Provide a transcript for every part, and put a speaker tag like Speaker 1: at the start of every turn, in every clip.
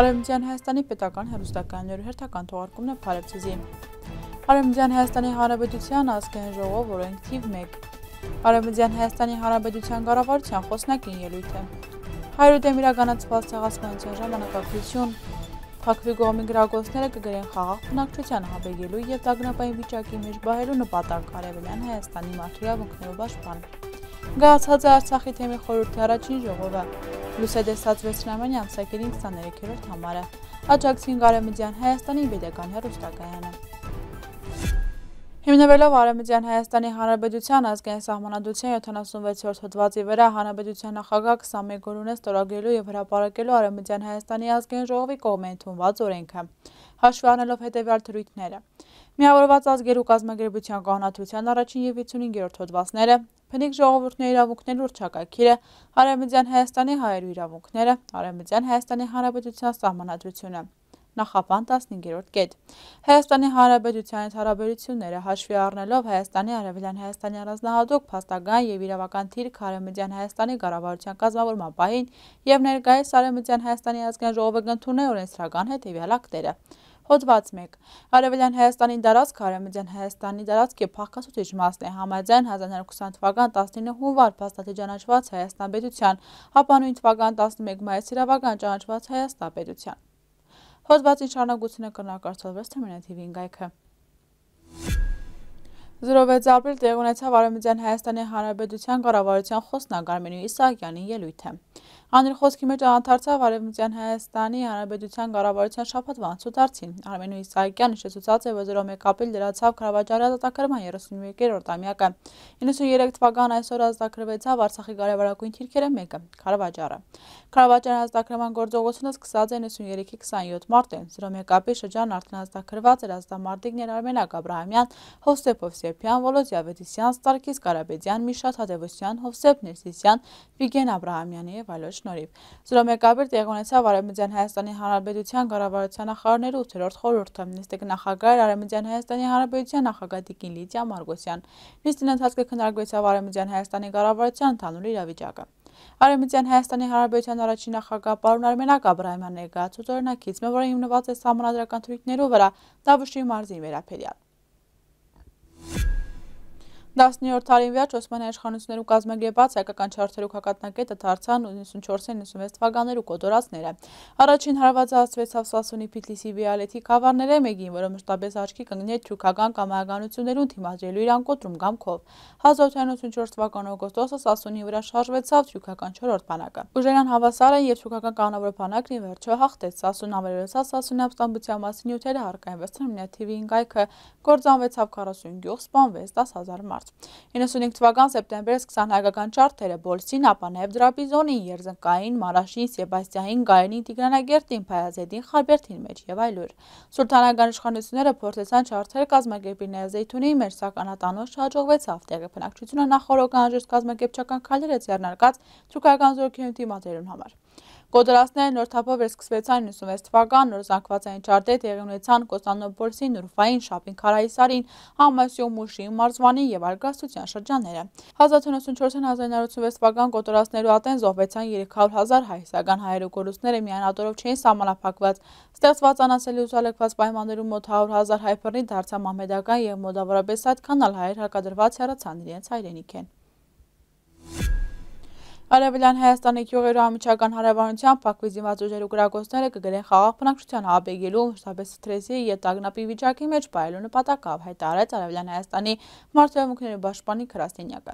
Speaker 1: Արևմտյան Հայաստանի պետական հերոստականներու հերթական թողարկումն է Փարեփցեզի։ Արևմտյան Հայաստանի Հանրապետության ազգային ժողով օրենք թիվ 1։ Արևմտյան Հայաստանի Հանրապետության կառավարության խոսնակին ելույթը։ Հայրուտեմ իրականացված ցեղասպանության ժամանակագրություն։ Թակվի գողմի գրագոցները կգրեն խաղաղ բնակչության հավելելու եւ տագնապային վիճակի մեջ բահելու նպատակ Արևելյան Հայաստանի մարդու իրավունքներով պաշտպան։ Գահացած է Արցախի թեմի խորհրդի առաջին ժողովը։ Լուսեդեսած Վեսրամանյան, Սակերին 23-րդ համարը։ Աջակցին Արեմիդյան Հայաստանի Պետական հեռուստակայանը։ Հիմնվելով Արեմիդյան Հայաստանի Հանրապետության ազգային սահմանադրության 76-րդ հոդվածի վրա Հանրապետության նախագահ Սամի Գորունը ստորագրելու եւ հրապարակելու Արեմիդյան Հայաստանի ազգային ժողովի կողմէ ընդունված օրենքը, հաշվի առնելով հետեւյալ դրույթները։ Միավորված ազգերու կազմագրեբության կանոնադրության առաջին և 55-րդ հոդվածները, փնիկ ժողովուրդների իրավունքներ ուրճակակիրը, Արևմտյան Հայաստանի հայերու իրավունքները, Արևմտյան Հայաստանի Հանրապետության սահմանադրությունը։ Նախապան 15-րդ կետ։ Հայաստանի Հանրապետությանից հարաբերությունները հաշվի առնելով Հայաստանի Արևելյան Հայաստանի առանձնահատուկ փաստական եւ իրավական թիրք Արևմտյան Հայաստանի ղարավարության կազմավորման պահին եւ ներկայիս Արևմտյան Հայաստանի ազգային ժողովը կընդունե օրենսդրական հետեւյալ ակտերը։ Հոդված 1. Արևելյան Հայաստանի դարածքը Արևմտյան Հայաստանի դարածքի փախկացուցիչ մասն է։ Համաձայն 1920 թվական 19 հունվար փաստաթի ճանաչված Հայաստանպետության, ապա նույն թվական 11 մայիս իրավական ճանաչված Հայաստանպետության։ Հոդվածի շարունակությունը կրնակարծվեց թեմինատիվ 5 գայքը։ 06 ապրիլ տեղ ունեցավ Արևմտյան Հայաստանի Հանրապետության կառավարության խոսնակ Արմենու Իսահակյանի ելույթը։ Աներխոսքի մեջ անդարձավ Արևմտյան Հայաստանի Հանրապետության կառավարության շփաթվա ցուցարցին։ Արմեն Իսահակյանը շեշտուած է, որ 01 ապրիլ լրացավ Ղարաբաղի ազատագրման 31-րդ տամյակը։ 93 թվական այսօր ազատագրվեցավ Արցախի կարևորագույն թիրքերը մեկը՝ Ղարաբաղը։ Ղարաբաղի ազատագրման գործողությունը սկսած է 93-ի 27 մարտին։ 01 ապրիլ շրջան արդեն ազատագրված էր ազատամարտիկներ Արմենակ Աբրահամյան, Հովսեփ Հովսեփյան, Վոլոդ Յավետիսյան, Ստարկիս Ղարաբեդյան, Միշա Թադևոսյան, Հովսեփ Ներսիսյան, Վիգեն Աբրահամյանը եւ այլոց շնորհիվ։ Սրա մեկաբեր տեղ ունեցավ Արևմտյան Հայաստանի Հանրապետության Կառավարության նախարարների 8-րդ խորհուրդը։ Նիստի նախագահ էր Արևմտյան Հայաստանի Հանրապետության նախագահ Տիկին Լիդիա Մարգոսյան։ Նիստին ընթացքը քննարկվեցավ Արևմտյան Հայաստանի Կառավարության ընդհանուր իրավիճակը։ Արևմտյան Հայաստանի Հանրապետության առաջին նախագահ պարոն Արմենակ Աբրահամյանը ներկայացուց օրինակից, որը հիմնված է համանդրական թրույթներով վրա, Տավուշի մարզին վերաբերյալ։ 17-րդ դարին վիճ Օսմանյա իշխանություններու կազմակերպած հայկական չարթերու հակատնակետը դարձան 94-96 թվականներու կոտորածները։ Առաջին հարվածը հասցվեցավ Սասունի Փիթլիսի Վիալեթի կավարները մեկին, որը մշտապես աչքի կանգնեց թուրքական կամայականություններուն թիմադրելու իրան կոտրում գամքով։ 1884 թվականի օգոստոսը Սասունի վրա շարժվեցավ թուրքական 4-րդ բանակը։ Ուժերան հավասարը եւ թուրքական կանոնավոր բանակն ի վերջո հաղթեց Սասուն ավերեցած Սասունի ապստամբության մասին նյութերը հարկային վստահ նյութերի ինգայքը գործանվեցավ 40 գյուղ, սպանվեց 10000 մարդ ստեղծվեց։ 95 թվական սեպտեմբերից 20 հայկական չարթերը Բոլսին, ապա նաև Դրաբիզոնին, Երզնկային, Մարաշին, Սեբաստիային, Գայանին, Տիգրանագերտին, Փայազեդին, Խարբերտին մեջ եւ այլուր։ Սուլթանական իշխանությունները փորձեցան չարթեր կազմակերպել Նեզեյթունի մեջ, սակայն ատանոջ չհաջողվեցավ։ Տեղի բնակչությունը նախորոք անջրտ կազմակերպչական քայլեր է ձեռնարկած թուրքական զորքերուն դիմադրելու համար։ Կոտորածները նոր թափով վերսկսվեցան 96 թվական, նոր զանգվածային ճարտեր տեղի ունեցան Կոստանդնոպոլիսի, Նուրֆային, Շապին Քարայիսարին, Համասյո Մուշի, Մարզվանի եւ Արգաստության շրջանները։ 1984-ին 1986 թվական կոտորածներու ատեն զոհվեցան 300.000 հայ հիսական հայերու գորուստները միայն ատորով չէին սահմանափակված։ Ստեղծված անասելի ուսալեկված պայմաններում մոտ 100.000 հայ բռնի դարձան մամեդական եւ մոտավորապես այդքան ալ հայեր հակադրված հեռացան իրենց հայրենիքեն։ Արևելյան Հայաստանի գյուղերու ամիջական հարավանության Բաքվի զինված ուժերու գրագործները կգրեն խաղաղ բնակչության աբեգելու մշտապես սթրեսի եւ տագնապի վիճակի մեջ բայելու նպատակով հայտարարեց Արևելյան Հայաստանի մարդուհավունքների պաշտպանի Քրաստենյակը։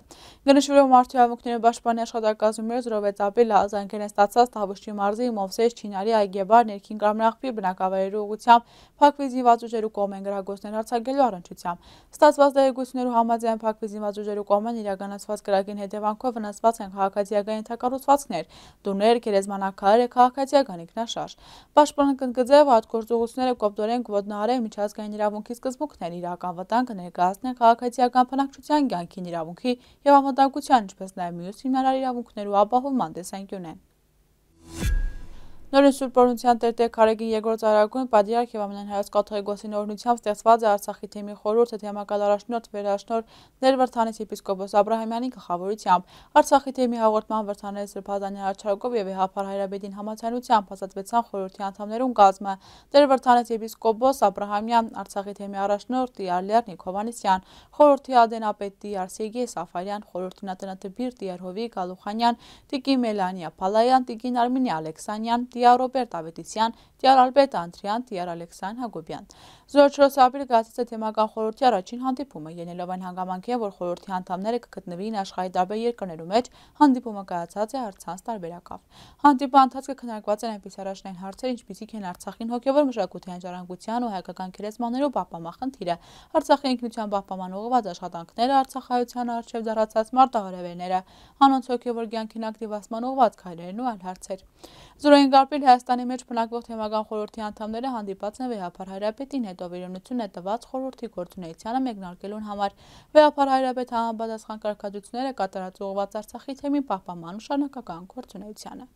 Speaker 1: Գնշվելով մարդուհավունքների պաշտպանի աշխատակազմումից 06 ապրիլը ազանգերեն ստացած Թավշտի մարզի Մովսես Չինարի այգեբար ներքին կարմրախպի բնակավայրերի ուղությամբ Բաքվի զինված ուժերու կողմեն գրագործներ հարձակելու առնչությամբ ստացված դերեկությունների համաձայն Բաքվի զինված ուժերու կողմեն իրականացված գրագին հետևանքով վնասված են քաղաքացիական ենթակառուցվածքներ, դուրներ, գերեզմանակարերը, քաղաքացիական ինքնաշարժ։ Պաշտպանական գծեվ հատկործողությունները կոպտորեն գոտնարել միջազգային իրավունքի սկզբունքներ, իրական վտանգը ներկայացնել քաղաքացիական բնակչության կյանքին իրավունքի եւ անվտանգության, ինչպես նաեւ մյուս հիմնարար իրավունքներու ապահովման տեսանկյունեն։ Նորին Սուրբ Օրհնության Տերտեր Քարեգին երկրորդ արագուն Պադրիարք եւ Ամենահայոց Կաթողիկոսի նորհնությամբ ստեղծված է Արցախի թեմի խորհուրդը թեմակալ առաջնորդ վերաշնոր Ներվրթանից եպիսկոպոս Աբ รา համյանի գլխավորությամբ Արցախի թեմի հաղորդման վրթաները Սուրբ Ազանյան Արչարակով եւ Եհափար Հայրաբեդին համաձայնությամբ հաստատվեցան խորհրդի անդամներուն կազմը Ներվրթանից եպիսկոպոս Աբ รา համյան Արցախի թեմի առաջնորդ Տիարլեր Նիկովանեսյան խորհրդի ադենապետի Արսեգի Սաֆարյան խորհրդի նատնատբիր Տիարհովի Գալուխանյան Տիկին Մելանիա Փալայան Տիկին Արմինե Ալեքսանյան Տիա Ռոբերտ Ավետիսյան, Տիա Ալբերտ Անդրեյան, Տիա Ալեքսան Հակոբյան։ 04 ապրիլ գազացե թեմակախորհրդի առաջին հանդիպումը ելնելով այն հանգամանքի, որ խորհրդի անդամները կգտնվեին աշխարհի տարբեր երկրներում մեջ, հանդիպումը կայացած է հարցանց տարբերակով։ Հանդիպման ընթացքը քննարկված են այնպես առաջնային հարցեր, ինչպիսիք են Արցախին հոգևոր մշակութային ժառանգության ու հայկական գերեզմաներով պահպանման խնդիրը, Արցախի ինքնության պահպանման ուղղված աշխատանքները, Արցախայության արժև դարացած մարտահրավերները, հանոնց հոգևոր կյանքին ակտիվացման ուղղված քայլերն ու այլ հարցեր։ 05 Ապրիլ Հայաստանի մեջ մնակվող թեմական խորհրդի անդամները հանդիպած են Վեհապար Հայրապետին, հետո վերոնություն է տված խորհրդի գործունեությանը մեկնարկելուն համար։ Վեհապար Հայրապետ համապատասխան կարգադրությունները կատարած ուղղված Արցախի թեմին պահպանման շարունակական գործունեությանը։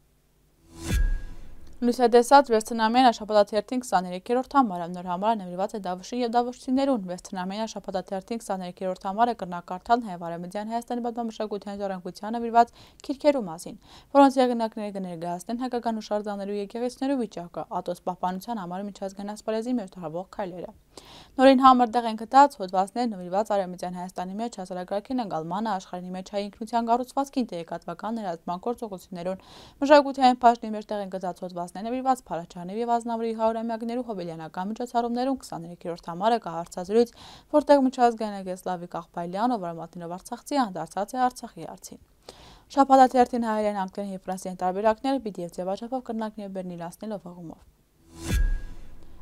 Speaker 1: Լուսադեսած վերցնամյանը շապատաթերթին 23-րդ համարը նոր համարը նվիրված է դավշին և դավշցիներուն։ Վերցնամյանը շապատաթերթին 23-րդ համարը կրնակարդան Հայվարեմդյան Հայաստանի պատմամշակության ժառանգության նվիրված քիրքերու մասին, որոնց եղնակները կներգահացնեն հայկական ուշարձանելու եկեղեցներու վիճակը, ատոս պահպանության համար միջազգային ասպարեզի մեջ տարվող քայլերը։ Նորին համարդեղ են գտած հոդվածներ նվիրված Արևմտյան Հայաստանի մեջ հասարակարգին ընկալմանը, աշխարհի մեջ հայ ինքնության կառուցվածքին տեղեկատվական ներազդման գործողություններուն, մշակութային բաժնի մեջ տեղ են գտած հոդվածներ նվիրված Փարաչանեվ եւ Ազնավրի 100-ամյակներու հոբելյանական միջոցառումներուն 23-րդ համարը կա հարցազրույց, որտեղ միջազգային ագես Լավիկ Աղբայլյան ով արմատինով Արցախցի հանդարցած է Արցախի հարցին։ Շապատաթերթին հայերեն անգլերեն և ֆրանսերեն տարբերակները պիտի եւ ձևաչափով կրնակներ բերնիլացնելով հղումով։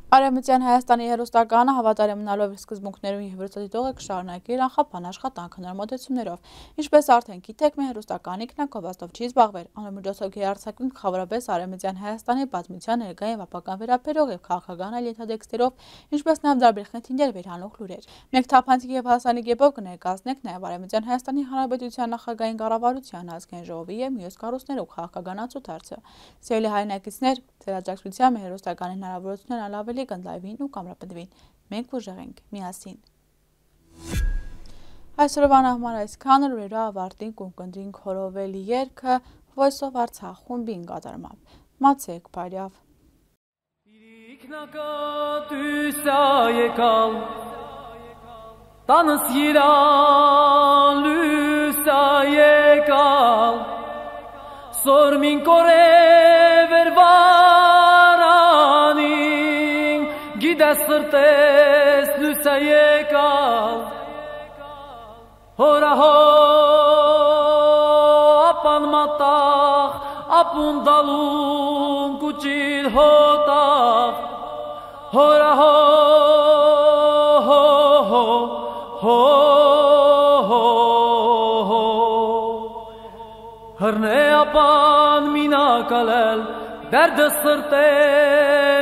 Speaker 1: Արևմտյան Հայաստանի հերոստականը հավատարեմնալով սկզբունքներուն և հրծադիտողը կշարունակի իր անխապան աշխատանքը նոր մոտեցումներով։ Ինչպես արդեն գիտեք, մեր հերոստականի քնակովաստով չի զբաղվեր, անմիջոցով գերարձակում խավորապես Արևմտյան Հայաստանի պատմության ներկա եւ ապական վերաբերող եւ քաղաքական այլ ենթադեքստերով, ինչպես նաեւ դարբեր խնդիրներ վերանող լուրեր։ Մենք թափանցիկ եւ հասանելի գեբով կներկայացնենք նաեւ Արևմտյան Հայաստանի Հանրապետության նախագահային կառավարության ազգային ժողովի եւ մյուս կառույցներով քաղաքական ացուցարարը։ Սիրելի հայրենակիցներ, ծերաճակցության հերոստականի հնարավորությունները ավելի ավելի գնդլայվին ու կամրապնդվին։ Մենք ուժեղ ենք միասին։ Այսօրվան համար այսքան ռերա ավարտին կունկնդրին խորովելի երկը Voice of Artsakh խումբին կատարմամբ։ Մացեք բարյավ։ Իրիկնակատուսա եկալ Տանս իրանլուսա եկալ Սորմին կորել կրտես լույսը եկալ հորահո ապան մատախ ապուն դալուն կուչիր հոտախ հորահո հո հո հո հո հրնե ապան մինակալել դերդը սրտես